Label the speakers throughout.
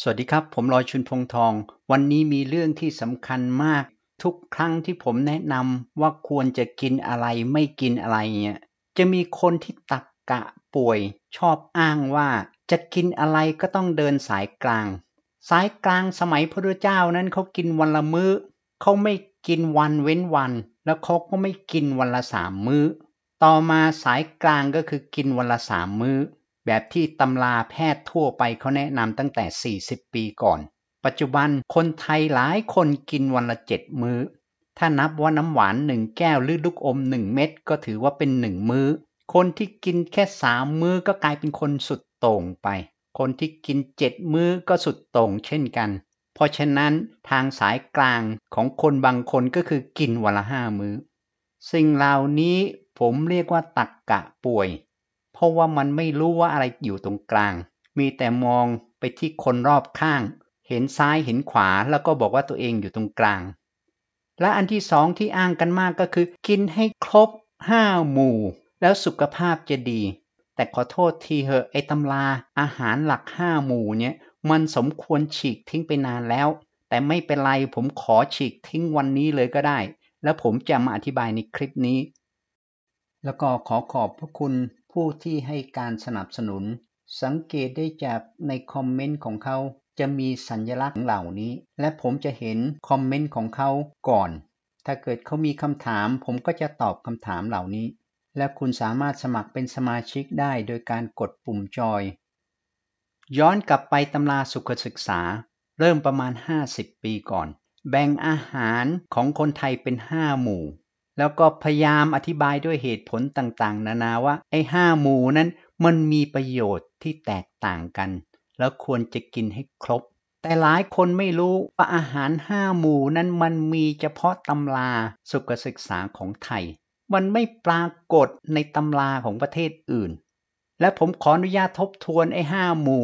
Speaker 1: สวัสดีครับผมลอยชุนพงทอง วันนี้มีเรื่องที่สำคัญมาก ทุกครั้งที่ผมแนะนำว่าควรจะกินอะไรไม่กินอะไรเนี่ยจะมีคนที่ตักกะป่วยชอบอ้างว่าจะกินอะไรก็ต้องเดินสายกลาง สายกลางสมัยพระเจ้านั้นเขากินวันละมือ้อเขาไม่กินวันเว้นวันแล้วเขาก็ไม่กินวันละสามมือ้อ ต่อมาสายกลางก็คือกินวันละสามมือ้อแบบที่ตำราแพทย์ทั่วไปเขาแนะนำตั้งแต่ 40 ปีก่อน ปัจจุบันคนไทยหลายคนกินวันละเจ็ดมือ้อ ถ้านับว่าน้ำหวานหนึ่งแก้วหรือลูกอมหนึ่งเม็ดก็ถือว่าเป็นหนึ่งมือ้อ คนที่กินแค่สามมื้อก็กลายเป็นคนสุดโต่งไป คนที่กินเจ็ดมื้อก็สุดโต่งเช่นกัน เพราะฉะนั้นทางสายกลางของคนบางคนก็คือกินวันละห้ามือ้อ สิ่งเหล่านี้ผมเรียกว่าตักกะป่วยเพราะว่ามันไม่รู้ว่าอะไรอยู่ตรงกลาง มีแต่มองไปที่คนรอบข้าง เห็นซ้ายเห็นขวาแล้วก็บอกว่าตัวเองอยู่ตรงกลาง และอันที่สองที่อ้างกันมากก็คือ กินให้ครบห้าหมู่ แล้วสุขภาพจะดี แต่ขอโทษทีเหอะไอตำราอาหารหลักห้าหมู่เนี่ยมันสมควรฉีกทิ้งไปนานแล้ว แต่ไม่เป็นไรผมขอฉีกทิ้งวันนี้เลยก็ได้ แล้วผมจะมาอธิบายในคลิปนี้ แล้วก็ขอขอบพระคุณผู้ที่ให้การสนับสนุน สังเกตได้จากในคอมเมนต์ของเขาจะมีสัญลักษณ์เหล่านี้ และผมจะเห็นคอมเมนต์ของเขาก่อน ถ้าเกิดเขามีคำถามผมก็จะตอบคำถามเหล่านี้ และคุณสามารถสมัครเป็นสมาชิกได้โดยการกดปุ่มจอย ย้อนกลับไปตำราสุขศึกษาเริ่มประมาณ 50 ปีก่อน แบ่งอาหารของคนไทยเป็น 5 หมู่แล้วก็พยายามอธิบายด้วยเหตุผลต่างๆ นานาว่าไอ้ห้าหมูนั้นมันมีประโยชน์ที่แตกต่างกัน แล้วควรจะกินให้ครบ แต่หลายคนไม่รู้ว่าอาหารห้าหมูนั้นมันมีเฉพาะตำรา สุขศึกษาของไทย มันไม่ปรากฏในตำราของประเทศอื่น และผมขออนุญาตทบทวนไอ้ห้าหมู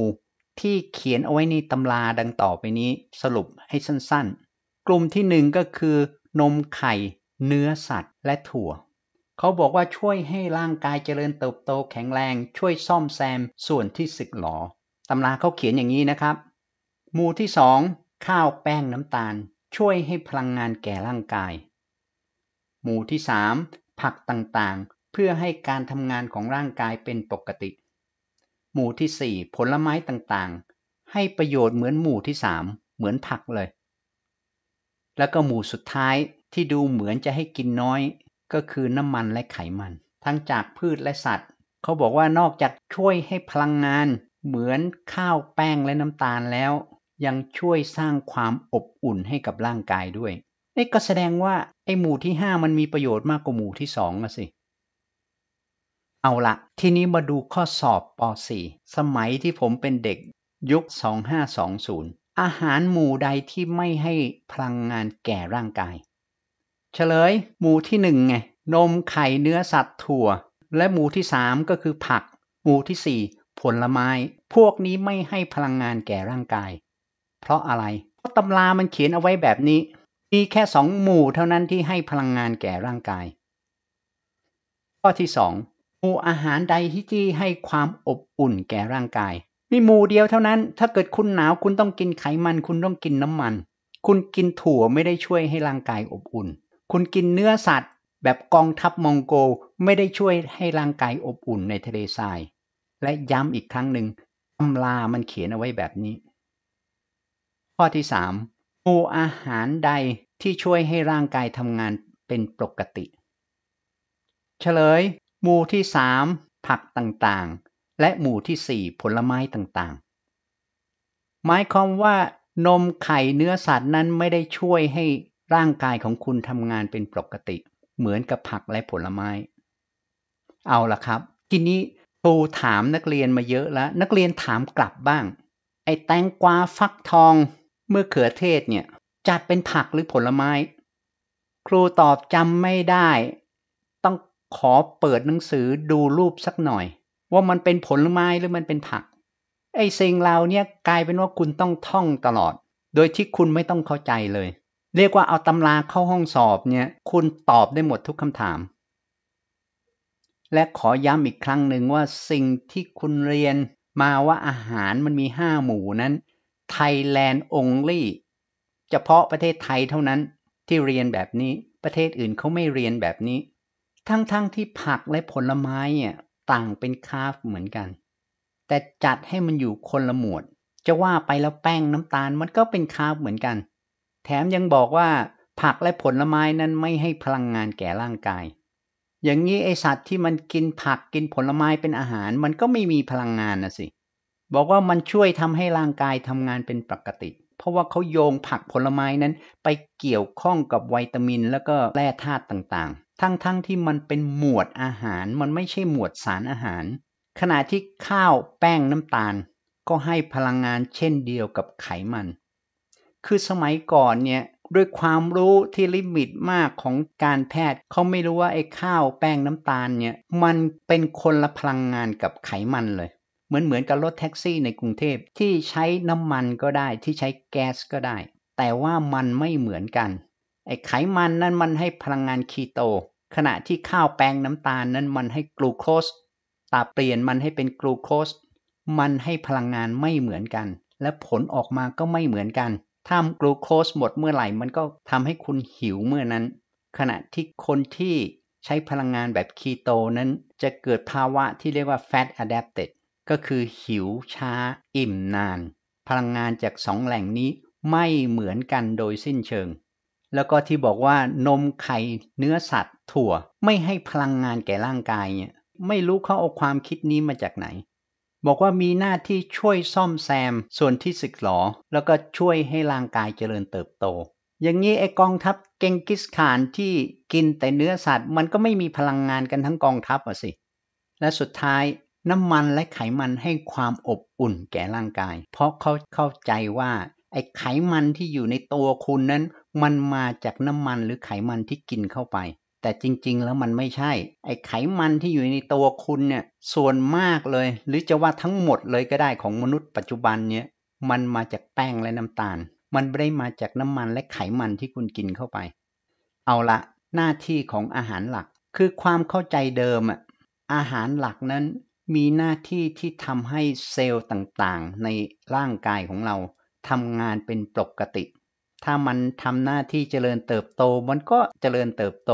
Speaker 1: ที่เขียนเอาไว้ในตำราดังต่อไปนี้สรุปให้สั้นๆ กลุ่มที่หนึ่งก็คือนมไข่เนื้อสัตว์และถั่ว เขาบอกว่าช่วยให้ร่างกายเจริญเติบโตแข็งแรง ช่วยซ่อมแซมส่วนที่สึกหรอ ตำราเขาเขียนอย่างนี้นะครับ หมู่ที่สอง ข้าวแป้งน้ำตาล ช่วยให้พลังงานแก่ร่างกาย หมู่ที่สามผักต่างๆ เพื่อให้การทำงานของร่างกายเป็นปกติ หมู่ที่สี่ผลไม้ต่างๆ ให้ประโยชน์เหมือนหมู่ที่สามเหมือนผักเลย แล้วก็หมู่สุดท้ายที่ดูเหมือนจะให้กินน้อยก็คือน้ำมันและไขมัน ทั้งจากพืชและสัตว์เขาบอกว่านอกจากช่วยให้พลังงานเหมือน ข้าวแป้งและน้ำตาลแล้วยังช่วยสร้างความอบอุ่นให้กับร่างกายด้วยนี่ก็แสดงว่าไอ้หมู่ที่ห้ามันมีประโยชน์มากกว่าหมู่ที่สองสิ เอาละทีนี้มาดูข้อสอบป .4 สมัยที่ผมเป็นเด็กยุค 2520 อาหารหมู่ใดที่ไม่ให้พลังงานแก่ร่างกายเฉลยหมู่ที่หนึ่งไงนมไข่เนื้อสัตว์ถั่ว และหมู่ที่สามก็คือผัก หมู่ที่สี่ผลไม้ พวกนี้ไม่ให้พลังงานแก่ร่างกาย เพราะอะไรเพราะตำรามันเขียนเอาไว้แบบนี้ มีแค่สองหมู่เท่านั้นที่ให้พลังงานแก่ร่างกาย ข้อที่สองหมู่อาหารใดที่ให้ความอบอุ่นแก่ร่างกาย มีหมู่เดียวเท่านั้น ถ้าเกิดคุณหนาวคุณต้องกินไขมันคุณต้องกินน้ำมัน คุณกินถั่วไม่ได้ช่วยให้ร่างกายอบอุ่นคุณกินเนื้อสัตว์แบบกองทัพมองโกไม่ได้ช่วยให้ร่างกายอบอุ่นในทะเลทรายและย้ำอีกครั้งหนึ่งตำรามันเขียนเอาไว้แบบนี้ ข้อที่สามหมู่อาหารใดที่ช่วยให้ร่างกายทำงานเป็นปกติ เฉลยหมู่ที่สามผักต่างๆ และหมู่ที่สี่ผลไม้ต่างๆหมายความว่านมไข่เนื้อสัตว์นั้นไม่ได้ช่วยใหร่างกายของคุณทำงานเป็นปกติ เหมือนกับผักและผลไม้ เอาละครับทีนี้ครูถามนักเรียนมาเยอะแล้ว นักเรียนถามกลับบ้าง ไอ้แตงกวาฟักทอง เมื่อเขือเทศเนี่ยจัดเป็นผักหรือผลไม้ ครูตอบจำไม่ได้ ต้องขอเปิดหนังสือดูรูปสักหน่อย ว่ามันเป็นผลไม้หรือมันเป็นผัก ไอ้สิ่งเราเนี่ยกลายเป็นว่าคุณต้องท่องตลอด โดยที่คุณไม่ต้องเข้าใจเลยเรียกว่าเอาตำราเข้าห้องสอบเนี่ยคุณตอบได้หมดทุกคำถาม และขอย้ำอีกครั้งหนึ่งว่าสิ่งที่คุณเรียนมาว่าอาหารมันมีห้าหมู่นั้นทยแลนด์อ only เฉพาะประเทศไทยเท่านั้นที่เรียนแบบนี้ประเทศอื่นเขาไม่เรียนแบบนี้ ทั้งๆทที่ผักและผลไม้เนี่ยต่างเป็นคาฟเหมือนกัน แต่จัดให้มันอยู่คนละหมวด จะว่าไปแล้วแป้งน้ำตาลมันก็เป็นคาฟเหมือนกันแถมยังบอกว่าผักและผลไม้นั้นไม่ให้พลังงานแก่ร่างกาย อย่างนี้ไอสัตว์ที่มันกินผักกินผลไม้เป็นอาหาร มันก็ไม่มีพลังงานนะสิ บอกว่ามันช่วยทำให้ร่างกายทำงานเป็นปกติ เพราะว่าเขาโยงผักผลไม้นั้นไปเกี่ยวข้องกับวิตามิน แล้วก็แร่ธาตุต่างๆ ทั้งๆทที่มันเป็นหมวดอาหาร มันไม่ใช่หมวดสารอาหาร ขณะที่ข้าวแป้งน้ำตาล ก็ให้พลังงานเช่นเดียวกับไขมันคือสมัยก่อนเนี่ยด้วยความรู้ที่ลิมิตมากของการแพทย์เขาไม่รู้ว่าไอ้ข้าว แป้งน้ำตาลเนี่ยมันเป็นคนละพลังงานกับไขมันเลย เหมือนเหมือนกับรถแท็กซี่ในกรุงเทพที่ใช้น้ำมันก็ได้ที่ใช้แก๊สก็ได้ แต่ว่ามันไม่เหมือนกัน ไอ้ไขมันนั้นมันให้พลังงานคีโต ขณะที่ข้าวแป้งน้ำตาลนั้นมันให้กลูโคสตาเปลี่ยนมันให้เป็นกลูโคสมันให้พลังงานไม่เหมือนกัน และผลออกมาก็ไม่เหมือนกันถ้ากลูโคสหมดเมื่อไหร่ มันก็ทำให้คุณหิวเมื่อนั้น ขณะที่คนที่ใช้พลังงานแบบคีโตนั้น จะเกิดภาวะที่เรียกว่า fat adapted ก็คือหิวช้าอิ่มนาน พลังงานจากสองแหล่งนี้ไม่เหมือนกันโดยสิ้นเชิง แล้วก็ที่บอกว่านมไข่เนื้อสัตว์ถั่วไม่ให้พลังงานแก่ร่างกายเนี่ย ไม่รู้เขาเอาความคิดนี้มาจากไหนบอกว่ามีหน้าที่ช่วยซ่อมแซมส่วนที่สึกหรอแล้วก็ช่วยให้ร่างกายเจริญเติบโต อย่างนี้ไอกองทัพเกงกิสขานที่กินแต่เนื้อสัตว์มันก็ไม่มีพลังงานกันทั้งกองทัพอะสิ และสุดท้ายน้ำมันและไขมันให้ความอบอุ่นแก่ร่างกาย เพราะเขาเข้าใจว่าไอไขมันที่อยู่ในตัวคุณนั้นมันมาจากน้ำมันหรือไขมันที่กินเข้าไปแต่จริงๆ แล้วมันไม่ใช่ไอไขมันที่อยู่ในตัวคุณเนี่ยส่วนมากเลย หรือจะว่าทั้งหมดเลยก็ได้ของมนุษย์ปัจจุบันเนี่ยมันมาจากแป้งและน้ำตาล มันไม่ได้มาจากน้ำมันและไขมันที่คุณกินเข้าไป เอาละหน้าที่ของอาหารหลักคือความเข้าใจเดิมอะอาหารหลักนั้นมีหน้าที่ที่ทำให้เซลล์ต่างๆ ในร่างกายของเราทำงานเป็นปกติ ถ้ามันทำหน้าที่เจริญเติบโตมันก็เจริญเติบโต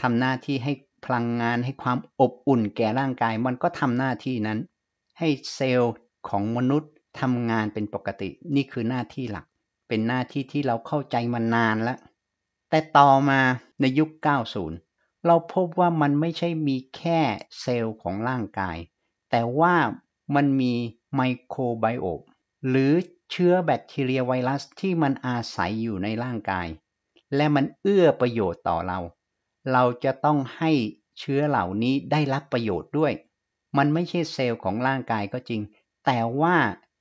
Speaker 1: ทำหน้าที่ให้พลังงานให้ความอบอุ่นแก่ร่างกาย มันก็ทำหน้าที่นั้น ให้เซลล์ของมนุษย์ทำงานเป็นปกติ นี่คือหน้าที่หลัก เป็นหน้าที่ที่เราเข้าใจมานานแล้วแต่ต่อมาในยุค 90 เราพบว่ามันไม่ใช่มีแค่เซลล์ของร่างกาย แต่ว่ามันมีไมโครไบโอมหรือเชื้อแบคทีเรียไวรัสที่มันอาศัยอยู่ในร่างกาย และมันเอื้อประโยชน์ต่อเราเราจะต้องให้เชื้อเหล่านี้ได้รับประโยชน์ด้วย มันไม่ใช่เซลล์ของร่างกายก็จริง แต่ว่า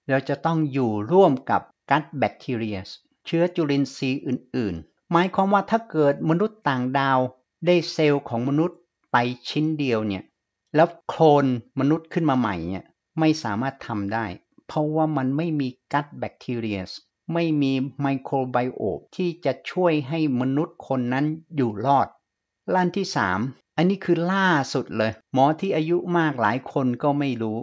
Speaker 1: เราจะต้องอยู่ร่วมกับกัดแบคทีเรียเชื้อจุลินทรีย์อื่นๆ หมายความว่าถ้าเกิดมนุษย์ต่างดาวได้เซลล์ของมนุษย์ไปชิ้นเดียวเนี่ย แล้วโคลนมนุษย์ขึ้นมาใหม่เนี่ยไม่สามารถทำได้ เพราะว่ามันไม่มีกัดแบคทีเรียไม่มีไมโครไบโอที่จะช่วยให้มนุษย์คนนั้นอยู่รอดลัานที่สามอันนี้คือล่าสุดเลย หมอที่อายุมากหลายคนก็ไม่รู้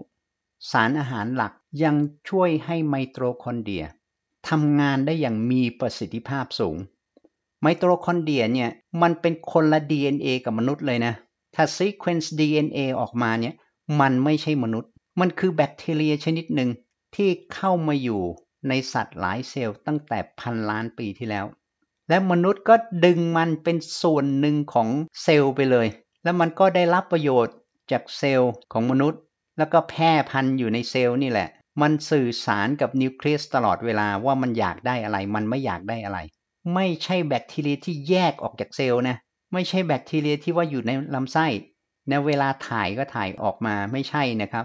Speaker 1: สารอาหารหลักยังช่วยให้ไมโตคอนเดียทำงานได้อย่างมีประสิทธิภาพสูง ไมโตคอนเดียเนี่ยมันเป็นคนละ DNA กับมนุษย์เลยนะ ถ้าซีเควนซ์ DNA ออกมาเนี่ยมันไม่ใช่มนุษย์ มันคือแบคทีเรียชนิดหนึ่งที่เข้ามาอยู่ในสัตว์หลายเซลล์ตั้งแต่พันล้านปีที่แล้วและมนุษย์ก็ดึงมันเป็นส่วนหนึ่งของเซลล์ไปเลย แล้วมันก็ได้รับประโยชน์จากเซลล์ของมนุษย์ แล้วก็แพร่พันธุ์อยู่ในเซลล์นี่แหละ มันสื่อสารกับนิวเคลียสตลอดเวลาว่ามันอยากได้อะไร มันไม่อยากได้อะไร ไม่ใช่แบคทีเรียที่แยกออกจากเซลล์นะ ไม่ใช่แบคทีเรียที่ว่าอยู่ในลำไส้ในเวลาถ่ายก็ถ่ายออกมา ไม่ใช่นะครับ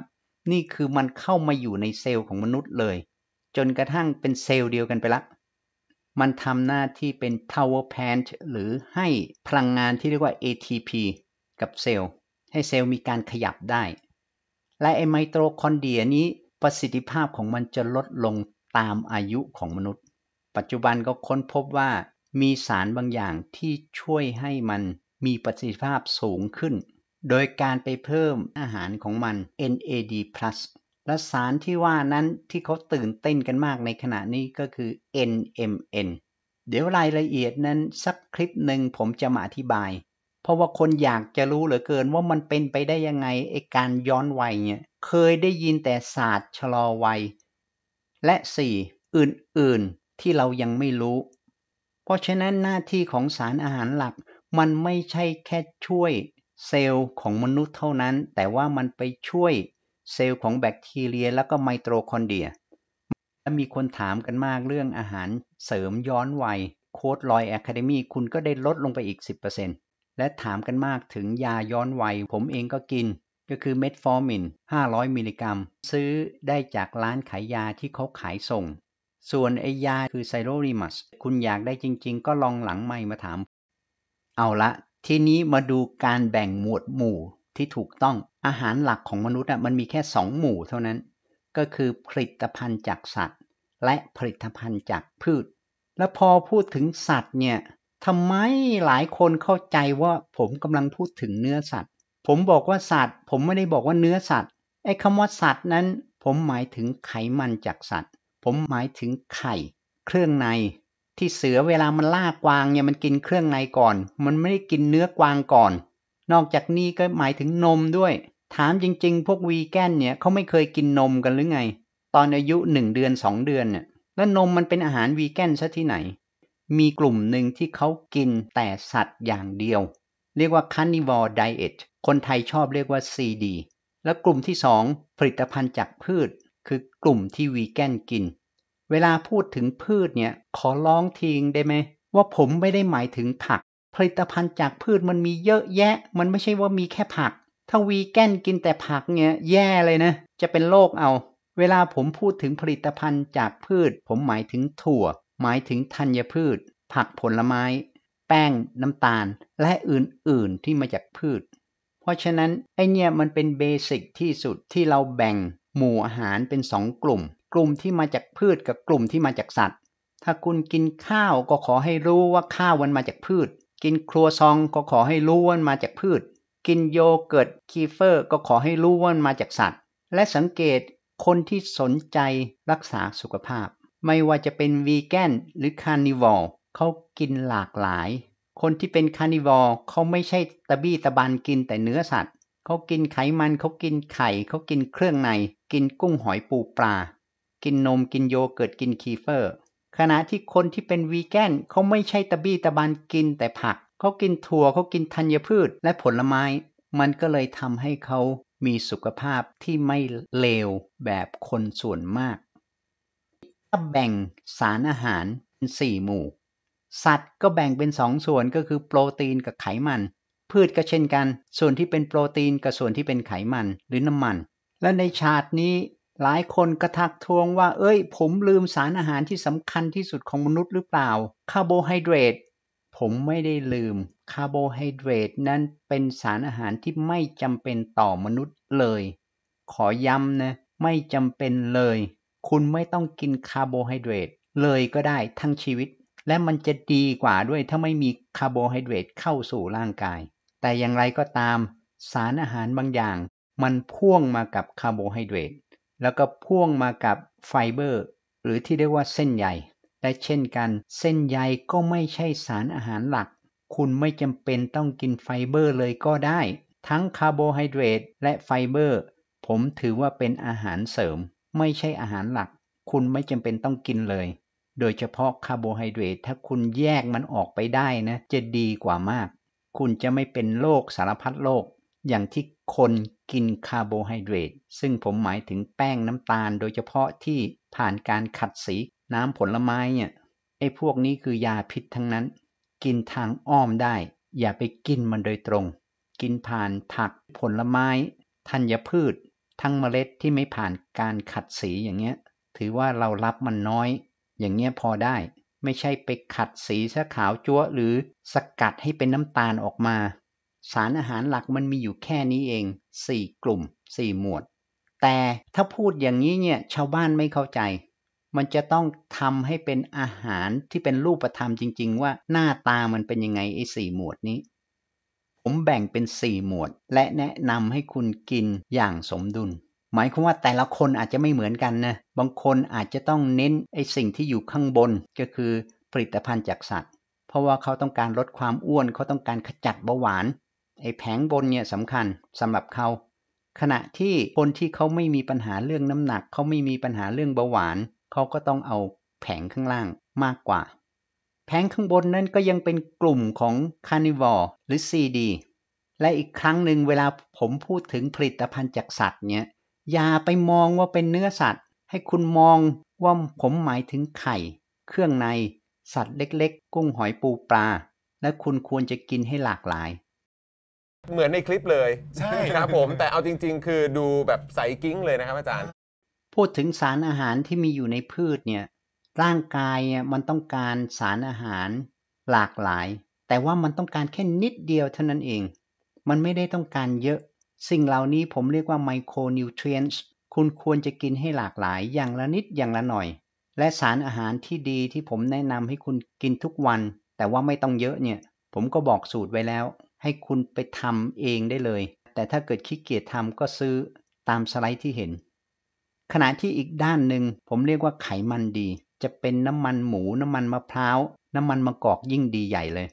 Speaker 1: นี่คือมันเข้ามาอยู่ในเซลล์ของมนุษย์เลย จนกระทั่งเป็นเซลล์เดียวกันไปละมันทำหน้าที่เป็น power plant หรือให้พลังงานที่เรียกว่า ATP กับเซลล์ให้เซลล์มีการขยับได้ และไอไมโตคอนเดรียนี้ประสิทธิภาพของมันจะลดลงตามอายุของมนุษย์ ปัจจุบันก็ค้นพบว่ามีสารบางอย่างที่ช่วยให้มันมีประสิทธิภาพสูงขึ้น โดยการไปเพิ่มอาหารของมัน NAD+ และสารที่ว่านั้นที่เขาตื่นเต้นกันมากในขณะนี้ก็คือ NMN เดี๋ยวรายละเอียดนั้นสักคลิปหนึ่งผมจะมาอธิบาย เพราะว่าคนอยากจะรู้เหลือเกินว่ามันเป็นไปได้ยังไง ไอการย้อนวัยเนี่ย เคยได้ยินแต่ศาสตร์ชะลอวัย และ 4. อื่นๆ ที่เรายังไม่รู้ เพราะฉะนั้นหน้าที่ของสารอาหารหลัก มันไม่ใช่แค่ช่วยเซลล์ของมนุษย์เท่านั้นแต่ว่ามันไปช่วยเซลล์ของแบคทีเรียแล้วก็ไมโตคอนเดรีย และมีคนถามกันมากเรื่องอาหารเสริมย้อนวัย โค้ดลอยแอคาเดมีคุณก็ได้ลดลงไปอีก 10%และถามกันมากถึงยาย้อนวัยผมเองก็กิน ก็คือเมทฟอร์มิน500 มิลลิกรัม ซื้อได้จากร้านขายยาที่เขาขายส่ง ส่วนไอยาคือไซโรริมัสคุณอยากได้จริงๆ ก็ลองหลังไม่มาถาม เอาละ ทีนี้มาดูการแบ่งหมวดหมู่ที่ถูกต้องอาหารหลักของมนุษย์มันมีแค่สองหมู่เท่านั้น ก็คือผลิตภัณฑ์จากสัตว์ และผลิตภัณฑ์จากพืช แล้วพอพูดถึงสัตว์เนี่ยทำไมหลายคนเข้าใจว่าผมกำลังพูดถึงเนื้อสัตว์ ผมบอกว่าสัตว์ ผมไม่ได้บอกว่าเนื้อสัตว์ไอ้คำว่าสัตว์นั้น ผมหมายถึงไขมันจากสัตว์ ผมหมายถึงไข่ เครื่องในที่เสือเวลามันล่ากวางเนี่ยมันกินเครื่องในก่อน มันไม่ได้กินเนื้อกวางก่อนนอกจากนี้ก็หมายถึงนมด้วย ถามจริงๆพวกวีแกนเนี่ยเขาไม่เคยกินนมกันหรือไง ตอนอายุหนึ่งเดือนสองเดือนเนี่ยแล้วนมมันเป็นอาหารวีแกนซะที่ไหน มีกลุ่มหนึ่งที่เขากินแต่สัตว์อย่างเดียว เรียกว่า carnivore diet คนไทยชอบเรียกว่า CD และกลุ่มที่สองผลิตภัณฑ์จากพืช คือกลุ่มที่วีแกนกิน เวลาพูดถึงพืชเนี่ยขอร้องทิ้งได้ไหมว่าผมไม่ได้หมายถึงผักลิตภัณฑ์จากพืชมันมีเยอะแยะ มันไม่ใช่ว่ามีแค่ผัก ถ้าวีแกนกินแต่ผักเนี่ยแย่เลยนะ จะเป็นโรคเอา เวลาผมพูดถึงผลิตภัณฑ์จากพืช ผมหมายถึงถั่ว หมายถึงธัญพืช ผักผลไม้ แป้ง น้ำตาล และอื่นๆที่มาจากพืช เพราะฉะนั้นไอเนี่ยมันเป็นเบสิกที่สุดที่เราแบ่งหมู่อาหารเป็นสองกลุ่ม กลุ่มที่มาจากพืชกับกลุ่มที่มาจากสัตว์ ถ้าคุณกินข้าวก็ขอให้รู้ว่าข้าวมันมาจากพืชกินครัวซองก็ขอให้รู้ว่ามาจากพืช กินโยเกิร์ตคีเฟอร์ ก็ขอให้รู้ว่ามาจากสัตว์ และสังเกตคนที่สนใจรักษาสุขภาพ ไม่ว่าจะเป็นวีแกนหรือคาร์นิวอลเขากินหลากหลายคนที่เป็นคาร์นิวอลเขาไม่ใช่ตะบี้ตะบันกินแต่เนื้อสัตว์เขากินไขมันเขากินไข่เขากินเครื่องในกินกุ้งหอยปูปลา กินนมกินโยเกิร์ตกินคีเฟอร์ขณะที่คนที่เป็นวีแกนเขาไม่ใช่ตะบี้ตะบันกินแต่ผัก เขากินถั่วเขากินธัญพืชและผลไม้ มันก็เลยทำให้เขามีสุขภาพที่ไม่เลวแบบคนส่วนมาก ถ้าแบ่งสารอาหารเป็นสี่หมู่ สัตว์ก็แบ่งเป็นสองส่วนก็คือโปรตีนกับไขมัน พืชก็เช่นกัน ส่วนที่เป็นโปรตีนกับส่วนที่เป็นไขมันหรือน้ำมัน และในชาตินี้หลายคนกระทักทวงว่าเอ้ย ผมลืมสารอาหารที่สำคัญที่สุดของมนุษย์หรือเปล่า คาร์โบไฮเดรตผมไม่ได้ลืม คาร์โบไฮเดรตนั้นเป็นสารอาหารที่ไม่จำเป็นต่อมนุษย์เลย ขอย้ำนะไม่จำเป็นเลย คุณไม่ต้องกินคาร์โบไฮเดรตเลยก็ได้ทั้งชีวิต และมันจะดีกว่าด้วยถ้าไม่มีคาร์โบไฮเดรตเข้าสู่ร่างกาย แต่อย่างไรก็ตามสารอาหารบางอย่าง มันพ่วงมากับคาร์โบไฮเดรตแล้วก็พ่วงมากับไฟเบอร์หรือที่เรียกว่าเส้นใยและเช่นกัน เส้นใยก็ไม่ใช่สารอาหารหลัก คุณไม่จำเป็นต้องกินไฟเบอร์เลยก็ได้ ทั้งคาร์โบไฮเดรตและไฟเบอร์ผมถือว่าเป็นอาหารเสริม ไม่ใช่อาหารหลัก คุณไม่จำเป็นต้องกินเลย โดยเฉพาะคาร์โบไฮเดรตถ้าคุณแยกมันออกไปได้นะ จะดีกว่ามาก คุณจะไม่เป็นโรคสารพัดโรคอย่างที่คนกินคาร์โบไฮเดรตซึ่งผมหมายถึงแป้งน้ำตาลโดยเฉพาะที่ผ่านการขัดสีน้ำผลไม้เนี่ยไอ้พวกนี้คือยาพิษทั้งนั้น กินทางอ้อมได้ อย่าไปกินมันโดยตรง กินผ่านผักผลไม้ธัญพืช ทั้งเมล็ดที่ไม่ผ่านการขัดสีอย่างเงี้ยถือว่าเรารับมันน้อย อย่างเงี้ยพอได้ ไม่ใช่ไปขัดสีซะขาวจั๊วหรือสกัดให้เป็นน้ำตาลออกมาสารอาหารหลักมันมีอยู่แค่นี้เอง 4 กลุ่ม 4 หมวด แต่ถ้าพูดอย่างนี้เนี่ยชาวบ้านไม่เข้าใจ มันจะต้องทำให้เป็นอาหารที่เป็นรูปธรรมจริง ๆ ว่าหน้าตามันเป็นยังไงไอ้สี่หมวดนี้ ผมแบ่งเป็นสี่หมวด และแนะนำให้คุณกินอย่างสมดุล หมายความว่าแต่ละคนอาจจะไม่เหมือนกันนะ บางคนอาจจะต้องเน้นไอ้สิ่งที่อยู่ข้างบน ก็คือผลิตภัณฑ์จากสัตว์ เพราะว่าเขาต้องการลดความอ้วน เขาต้องการขจัดเบาหวานไอ้แผงบนเนี่ยสำคัญสำหรับเขาขณะที่คนที่เขาไม่มีปัญหาเรื่องน้ำหนักเขาไม่มีปัญหาเรื่องเบาหวาน เขาก็ต้องเอาแผงข้างล่างมากกว่า แผงข้างบนนั่นก็ยังเป็นกลุ่มของคาร์นิวอร์หรือซีดี และอีกครั้งหนึ่งเวลาผมพูดถึงผลิตภัณฑ์จากสัตว์เนี่ยอย่าไปมองว่าเป็นเนื้อสัตว์ ให้คุณมองว่าผมหมายถึงไข่ เครื่องในสัตว์เล็กๆ กุ้งหอยปูปลา และคุณควรจะกินให้หลากหลายเหมือนในคลิปเลย ใช่ ครับผมแต่เอาจริงๆคือดูแบบใสกิ้งเลยนะครับอาจารย์พูดถึงสารอาหารที่มีอยู่ในพืชเนี่ยร่างกายมันต้องการสารอาหารหลากหลาย แต่ว่ามันต้องการแค่นิดเดียวเท่านั้นเอง มันไม่ได้ต้องการเยอะ สิ่งเหล่านี้ผมเรียกว่าไมโครนิวเทรีนส์คุณควรจะกินให้หลากหลาย อย่างละนิดอย่างละหน่อย และสารอาหารที่ดีที่ผมแนะนำให้คุณกินทุกวัน แต่ว่าไม่ต้องเยอะเนี่ยผมก็บอกสูตรไว้แล้วให้คุณไปทำเองได้เลย แต่ถ้าเกิดขี้เกียจทำก็ซื้อตามสไลด์ที่เห็น ขณะที่อีกด้านหนึ่งผมเรียกว่าไขมันดี จะเป็นน้ำมันหมูน้ำมันมะพร้าว น้ำมันมะกอกยิ่งดีใหญ่เลย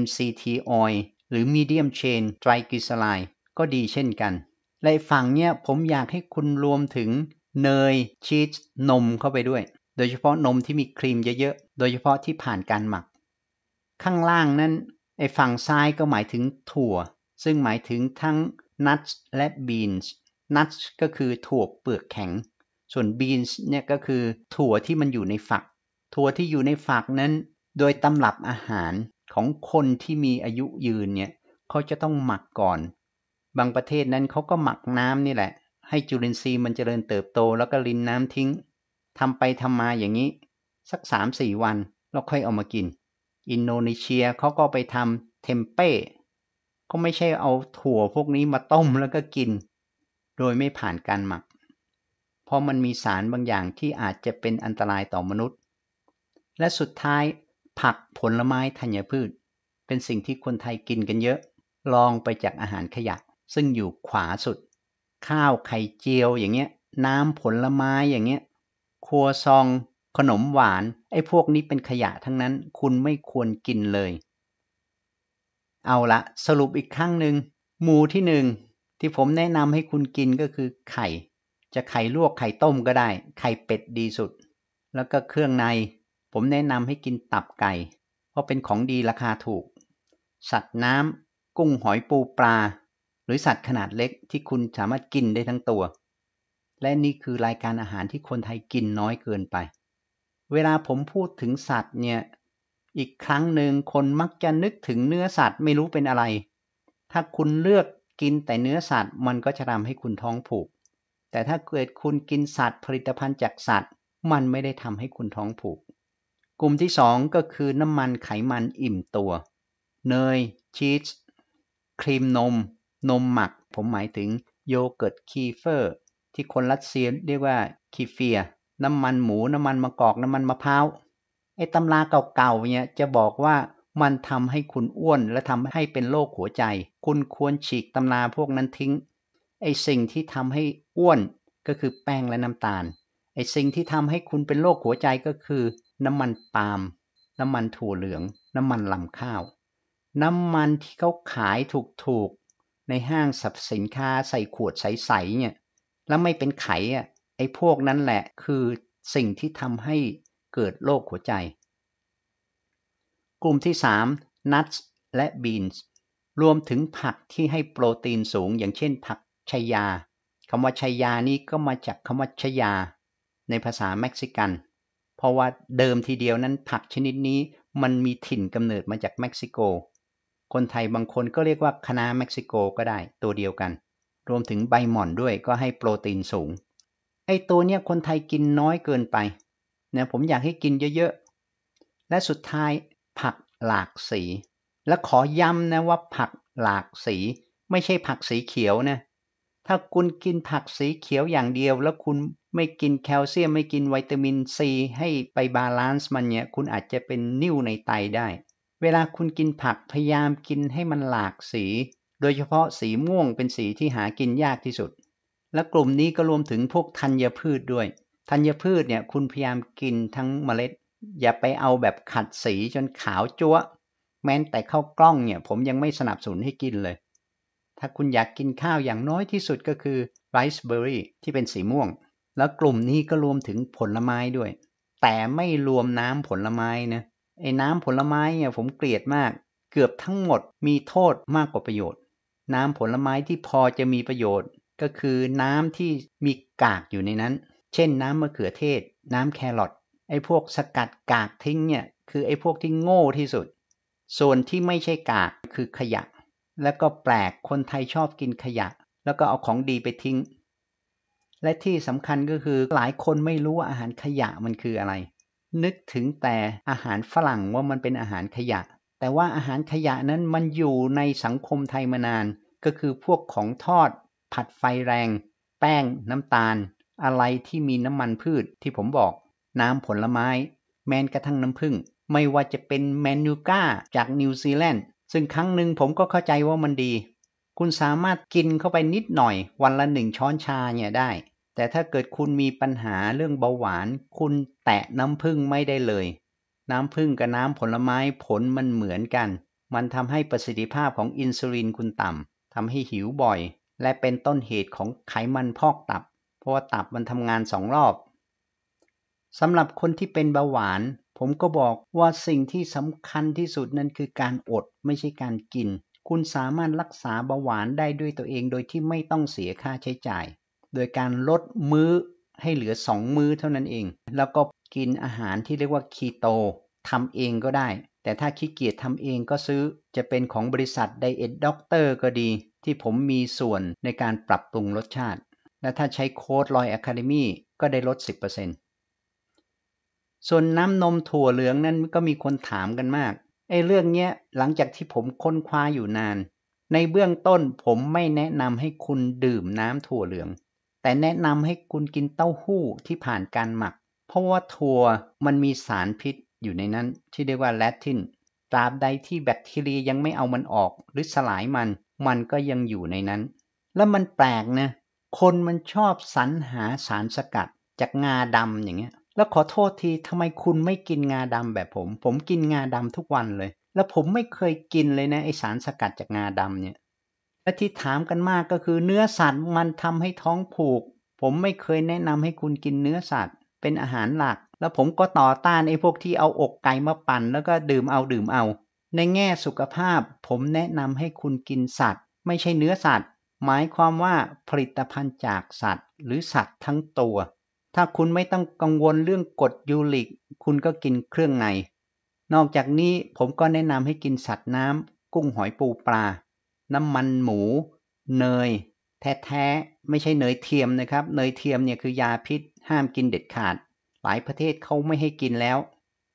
Speaker 1: MCT oil หรือ medium chain triglyceride ก็ดีเช่นกันในฝั่งเนี้ย ผมอยากให้คุณรวมถึง เนย ชีสนมเข้าไปด้วย โดยเฉพาะนมที่มีครีมเยอะๆ โดยเฉพาะที่ผ่านการหมัก ข้างล่างนั้นไอฝั่งซ้ายก็หมายถึงถั่ว ซึ่งหมายถึงทั้ง nuts และ beans nuts ก็คือถั่วเปลือกแข็ง ส่วน beans เนี่ยก็คือถั่วที่มันอยู่ในฝัก ถั่วที่อยู่ในฝัก นั้นโดยตำรับอาหารของคนที่มีอายุยืนเนี่ย เขาจะต้องหมักก่อน บางประเทศนั้นเขาก็หมักน้ำนี่แหละ ให้จุลินทรีย์มันเจริญเติบโตแล้วก็ลินน้ำทิ้งทำไปทำมาอย่างนี้ สักสามสี่วันแล้วค่อยเอามากินอินโดนีเซียเขาก็ไปทำเทมเป้ก็ไม่ใช่เอาถั่วพวกนี้มาต้มแล้วก็กิน โดยไม่ผ่านการหมัก เพราะมันมีสารบางอย่างที่อาจจะเป็นอันตรายต่อมนุษย์ และสุดท้ายผักผลไม้ธัญพืช เป็นสิ่งที่คนไทยกินกันเยอะลองไปจากอาหารขยะ ซึ่งอยู่ขวาสุด ข้าวไข่เจียวอย่างเงี้ยน้ำผลไม้อย่างเงี้ยครัวซองขนมหวาน ไอ้พวกนี้เป็นขยะทั้งนั้น คุณไม่ควรกินเลย เอาละสรุปอีกครั้งหนึ่งหมูที่หนึ่ง ที่ผมแนะนำให้คุณกินก็คือไข่ จะไข่ลวกไข่ต้มก็ได้ ไข่เป็ดดีสุด แล้วก็เครื่องในผมแนะนำให้กินตับไก่ เพราะเป็นของดีราคาถูก สัตว์น้ำกุ้งหอยปูปลา หรือสัตว์ขนาดเล็กที่คุณสามารถกินได้ทั้งตัว และนี่คือรายการอาหารที่คนไทยกินน้อยเกินไปเวลาผมพูดถึงสัตว์เนี่ย อีกครั้งหนึ่งคนมักจะนึกถึงเนื้อสัตว์ไม่รู้เป็นอะไร ถ้าคุณเลือกกินแต่เนื้อสัตว์มันก็จะทำให้คุณท้องผูก แต่ถ้าเกิดคุณกินสัตว์ผลิตภัณฑ์จากสัตว์ มันไม่ได้ทำให้คุณท้องผูก กลุ่มที่2ก็คือน้ำมันไขมันอิ่มตัว เนยชีสครีมนม นมหมัก ผมหมายถึงโยเกิร์ตคีเฟอร์ที่คนรัสเซียเรียกว่าคีเฟียน้ำมันหมูน้ำมันมะกอกน้ำมันมะพร้าวไอ้ตำราเก่าๆเนี่ยจะบอกว่ามันทำให้คุณอ้วนและทำให้เป็นโรคหัวใจ คุณควรฉีกตำราพวกนั้นทิ้ง ไอ้สิ่งที่ทำให้อ้วนก็คือแป้งและน้ำตาล ไอ้สิ่งที่ทำให้คุณเป็นโรคหัวใจก็คือ น้ำมันปาล์มน้ำมันถั่วเหลือง น้ำมันลำข้าว น้ำมันที่เขาขายถูกๆในห้างสรรพสินค้าใส่ขวดใสๆเนี่ยแล้วไม่เป็นไขอ่ะไอ้พวกนั้นแหละคือสิ่งที่ทำให้เกิดโรคหัวใจ กลุ่มที่ 3 nuts และบีนส์รวมถึงผักที่ให้โปรตีนสูง อย่างเช่นผักชัยยาคำว่าชัยยานี้ก็มาจากคำว่าชยาในภาษาเม็กซิกัน เพราะว่าเดิมทีเดียวนั้นผักชนิดนี้มันมีถิ่นกำเนิดมาจากเม็กซิโก คนไทยบางคนก็เรียกว่าคณะเม็กซิโกก็ได้ตัวเดียวกัน รวมถึงใบหม่อนด้วยก็ให้โปรตีนสูงไอ้ตัวเนี้ยคนไทยกินน้อยเกินไปเนี่ยผมอยากให้กินเยอะๆ และสุดท้ายผักหลากสี และขอย้ำนะว่าผักหลากสี ไม่ใช่ผักสีเขียวนะถ้าคุณกินผักสีเขียวอย่างเดียว แล้วคุณไม่กินแคลเซียมไม่กินวิตามินซีให้ไปบาลานซ์มันเนี่ยคุณอาจจะเป็นนิ่วในไตได้ เวลาคุณกินผักพยายามกินให้มันหลากสี โดยเฉพาะสีม่วงเป็นสีที่หากินยากที่สุดและกลุ่มนี้ก็รวมถึงพวกธัญพืชด้วยธัญพืชเนี่ยคุณพยายามกินทั้งเมล็ด อย่าไปเอาแบบขัดสีจนขาวจั๊วแม้แต่ข้าวกล้องเนี่ยผมยังไม่สนับสนุนให้กินเลย ถ้าคุณอยากกินข้าวอย่างน้อยที่สุดก็คือไรซ์เบอร์รี่ที่เป็นสีม่วง แล้วกลุ่มนี้ก็รวมถึงผลไม้ด้วย แต่ไม่รวมน้ำผลไม้นะไอ้น้ำผลไม้เนี่ยผมเกลียดมาก เกือบทั้งหมดมีโทษมากกว่าประโยชน์ น้ำผลไม้ที่พอจะมีประโยชน์ก็คือน้ำที่มีกากอยู่ในนั้น เช่นน้ำมะเขือเทศ น้ำแครอท ไอ้พวกสกัดกากทิ้งเนี่ย คือไอ้พวกที่โง่ที่สุด ส่วนที่ไม่ใช่กากคือขยะ แล้วก็แปลก คนไทยชอบกินขยะ แล้วก็เอาของดีไปทิ้ง และที่สำคัญก็คือหลายคนไม่รู้ว่าอาหารขยะมันคืออะไร นึกถึงแต่อาหารฝรั่งว่ามันเป็นอาหารขยะ แต่ว่าอาหารขยะนั้นมันอยู่ในสังคมไทยมานาน ก็คือพวกของทอดผัดไฟแรง แป้ง น้ำตาล อะไรที่มีน้ำมันพืชที่ผมบอก น้ำผลไม้ แม้นกระทั่งน้ำผึ้ง ไม่ว่าจะเป็นแมนูก้าจากนิวซีแลนด์ ซึ่งครั้งหนึ่งผมก็เข้าใจว่ามันดี คุณสามารถกินเข้าไปนิดหน่อย วันละหนึ่งช้อนชาเนี่ยได้ แต่ถ้าเกิดคุณมีปัญหาเรื่องเบาหวาน คุณแตะน้ำผึ้งไม่ได้เลย น้ำผึ้งกับน้ำผลไม้ผลมันเหมือนกัน มันทำให้ประสิทธิภาพของอินซูลินคุณต่ำทำให้หิวบ่อยและเป็นต้นเหตุของไขมันพอกตับ เพราะว่าตับมันทำงานสองรอบสำหรับคนที่เป็นเบาหวาน ผมก็บอกว่าสิ่งที่สำคัญที่สุดนั่นคือการอดไม่ใช่การกิน คุณสามารถรักษาเบาหวานได้ด้วยตัวเองโดยที่ไม่ต้องเสียค่าใช้จ่าย โดยการลดมื้อให้เหลือสองมื้อเท่านั้นเอง แล้วก็กินอาหารที่เรียกว่าคีโตทำเองก็ได้ แต่ถ้าขี้เกียจทำเองก็ซื้อ จะเป็นของบริษัทไดเอทด็อกเตอร์ก็ดีที่ผมมีส่วนในการปรับปรุงรสชาติ และถ้าใช้โค้ดลอย Academy ก็ได้ลด 10%ส่วนน้ำนมถั่วเหลืองนั้นก็มีคนถามกันมาก ไอ้เรื่องเนี้ยหลังจากที่ผมค้นคว้าอยู่นาน ในเบื้องต้นผมไม่แนะนำให้คุณดื่มน้ำถั่วเหลือง แต่แนะนำให้คุณกินเต้าหู้ที่ผ่านการหมัก เพราะว่าถั่วมันมีสารพิษอยู่ในนั้นที่เรียกว่าแลทินตราบใดที่แบคทีเรียยังไม่เอามันออกหรือสลายมันมันก็ยังอยู่ในนั้น แล้วมันแปลกนะ คนมันชอบสรรหาสารสกัดจากงาดำอย่างเงี้ย แล้วขอโทษทีทำไมคุณไม่กินงาดำแบบผม ผมกินงาดำทุกวันเลย แล้วผมไม่เคยกินเลยนะไอสารสกัดจากงาดำเนี่ย และที่ถามกันมากก็คือเนื้อสัตว์มันทำให้ท้องผูก ผมไม่เคยแนะนำให้คุณกินเนื้อสัตว์ เป็นอาหารหลัก แล้วผมก็ต่อต้านไอพวกที่เอาอกไก่มาปั่นแล้วก็ดื่มเอาดื่มเอาในแง่สุขภาพผมแนะนำให้คุณกินสัตว์ ไม่ใช่เนื้อสัตว์ หมายความว่าผลิตภัณฑ์จากสัตว์ หรือสัตว์ทั้งตัว ถ้าคุณไม่ต้องกังวลเรื่องกดยูริก คุณก็กินเครื่องใน นอกจากนี้ผมก็แนะนำให้กินสัตว์น้ำกุ้งหอยปูปลาน้ำมันหมู เนยแท้ๆ ไม่ใช่เนยเทียมนะครับเนยเทียมเนี่ยคือยาพิษห้ามกินเด็ดขาด หลายประเทศเขาไม่ให้กินแล้ว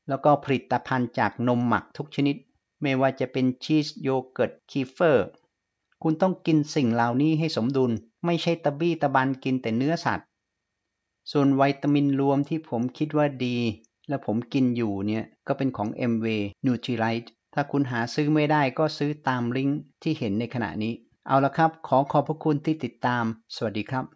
Speaker 1: แล้วก็ผลิตภัณฑ์จากนมหมักทุกชนิดไม่ว่าจะเป็นชีสโยเกิร์ต คีเฟอร์ คุณต้องกินสิ่งเหล่านี้ให้สมดุล ไม่ใช่ตะบี้ตะบันกินแต่เนื้อสัตว์ส่วนวิตามินรวมที่ผมคิดว่าดี และผมกินอยู่เนี่ย ก็เป็นของ MV Nutrilite ถ้าคุณหาซื้อไม่ได้ก็ซื้อตามลิงก์ที่เห็นในขณะนี้ เอาละครับ ขอขอบพระคุณที่ติดตาม สวัสดีครับ